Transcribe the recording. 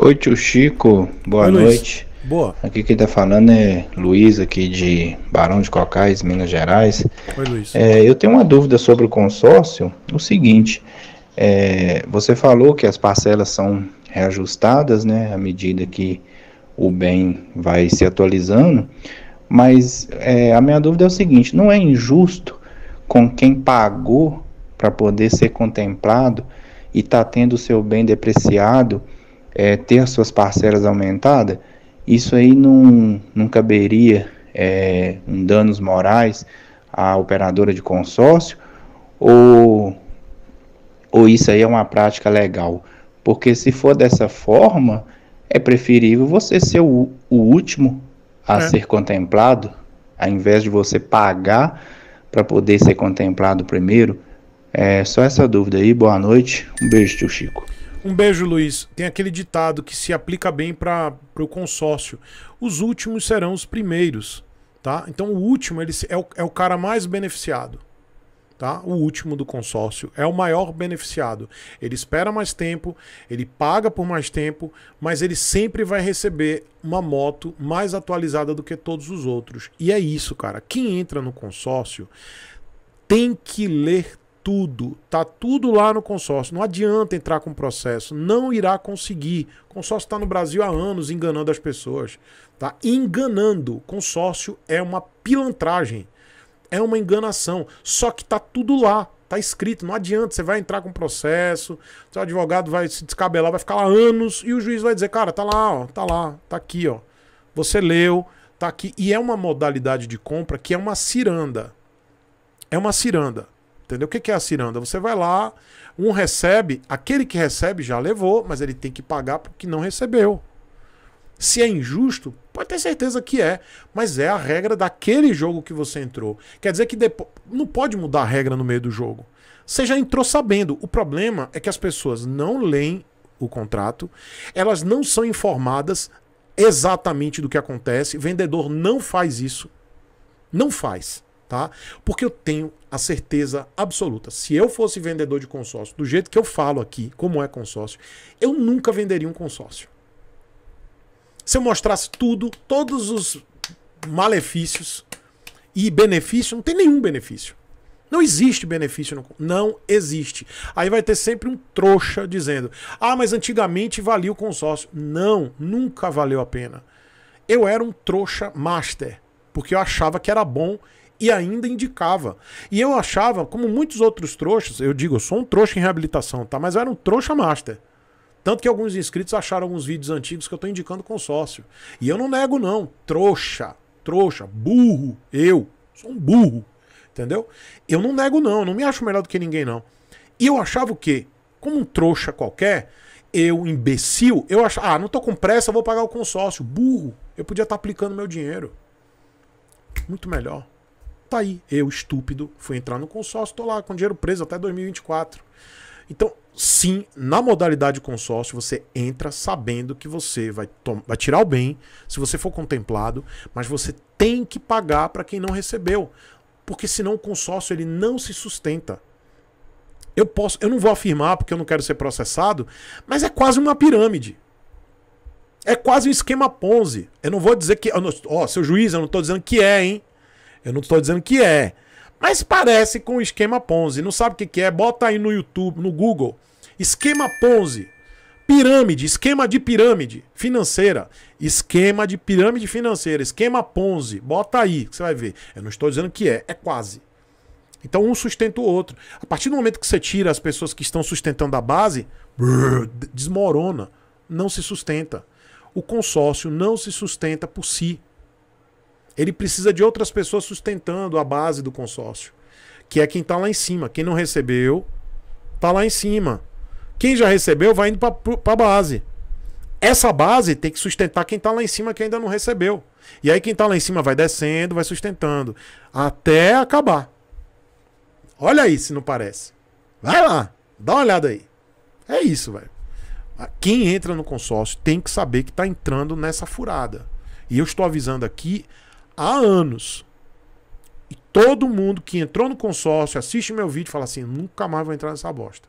Oi, tio Chico, boa Oi, noite. Luiz. Boa. Aqui quem tá falando é Luiz, aqui de Barão de Cocais, Minas Gerais. Oi, Luiz. É, eu tenho uma dúvida sobre o consórcio. O seguinte, é, você falou que as parcelas são reajustadas, né, à medida que o bem vai se atualizando, mas é, a minha dúvida é o seguinte: não é injusto com quem pagou para poder ser contemplado e está tendo o seu bem depreciado? é, ter as suas parcelas aumentadas, isso aí não, não caberia é, um danos morais à operadora de consórcio ou, ou isso aí é uma prática legal? Porque se for dessa forma, é preferível você ser o, o último a é. ser contemplado, ao invés de você pagar para poder ser contemplado primeiro. É só essa dúvida aí. Boa noite. Um beijo, tio Chico. Um beijo, Luiz. Tem aquele ditado que se aplica bem para o consórcio. Os últimos serão os primeiros, tá? Então o último ele é o, é o cara mais beneficiado. Tá? O último do consórcio é o maior beneficiado. Ele espera mais tempo, ele paga por mais tempo, mas ele sempre vai receber uma moto mais atualizada do que todos os outros. E é isso, cara. Quem entra no consórcio tem que ler tudo, tá tudo lá no consórcio. Não adianta entrar com processo, não irá conseguir. O consórcio está no Brasil há anos enganando as pessoas, tá? Enganando. Consórcio é uma pilantragem, é uma enganação. Só que tá tudo lá, tá escrito. Não adianta. Você vai entrar com processo, seu advogado vai se descabelar, vai ficar lá anos e o juiz vai dizer, cara, tá lá, ó, tá lá, tá aqui, ó. Você leu, tá aqui e é uma modalidade de compra que é uma ciranda. É uma ciranda. Entendeu? O que é a assim, ciranda? Você vai lá, um recebe, aquele que recebe já levou, mas ele tem que pagar porque não recebeu. Se é injusto, pode ter certeza que é, mas é a regra daquele jogo que você entrou. Quer dizer que depois, não pode mudar a regra no meio do jogo. Você já entrou sabendo. O problema é que as pessoas não leem o contrato, elas não são informadas exatamente do que acontece. O vendedor não faz isso. Não faz tá? Porque eu tenho a certeza absoluta. Se eu fosse vendedor de consórcio, do jeito que eu falo aqui, como é consórcio, eu nunca venderia um consórcio. Se eu mostrasse tudo, todos os malefícios e benefícios não tem nenhum benefício. Não existe benefício no não existe. Aí vai ter sempre um trouxa dizendo: "Ah, mas antigamente valia o consórcio". Não, nunca valeu a pena. Eu era um trouxa master, porque eu achava que era bom e ainda indicava. E eu achava, como muitos outros trouxas, eu digo, eu sou um trouxa em reabilitação, tá? Mas eu era um trouxa master. Tanto que alguns inscritos acharam alguns vídeos antigos que eu estou indicando consórcio. E eu não nego, não. Trouxa, trouxa, burro, eu. Sou um burro. Entendeu? Eu não nego, não. não me acho melhor do que ninguém, não. E eu achava o quê? Como um trouxa qualquer, eu, imbecil, eu achava, ah, não tô com pressa, vou pagar o consórcio. Burro. Eu podia estar tá aplicando meu dinheiro. Muito melhor. Tá aí, eu, estúpido, fui entrar no consórcio, tô lá com dinheiro preso até 2024. Então, sim, na modalidade consórcio, você entra sabendo que você vai, vai tirar o bem, se você for contemplado, mas você tem que pagar para quem não recebeu. Porque senão o consórcio ele não se sustenta. Eu posso, eu não vou afirmar porque eu não quero ser processado, mas é quase uma pirâmide. É quase um esquema Ponzi. Eu não vou dizer que. Ó, oh, seu juiz, eu não estou dizendo que é, hein? Eu não estou dizendo que é. Mas parece com o esquema Ponzi. Não sabe o que, que é? Bota aí no YouTube, no Google. Esquema Ponzi. Pirâmide, esquema de pirâmide financeira. Esquema de pirâmide financeira. Esquema Ponzi. Bota aí que você vai ver. Eu não estou dizendo que é, é quase. Então um sustenta o outro. A partir do momento que você tira as pessoas que estão sustentando a base, desmorona. Não se sustenta. O consórcio não se sustenta por si. Ele precisa de outras pessoas sustentando a base do consórcio, que é quem está lá em cima. Quem não recebeu, está lá em cima. Quem já recebeu, vai indo para a base. Essa base tem que sustentar quem está lá em cima que ainda não recebeu. E aí quem está lá em cima vai descendo, vai sustentando. Até acabar. Olha aí se não parece. Vai lá, dá uma olhada aí. É isso, velho. Quem entra no consórcio tem que saber que está entrando nessa furada. E eu estou avisando aqui há anos. E todo mundo que entrou no consórcio, assiste meu vídeo, fala assim: nunca mais vou entrar nessa bosta.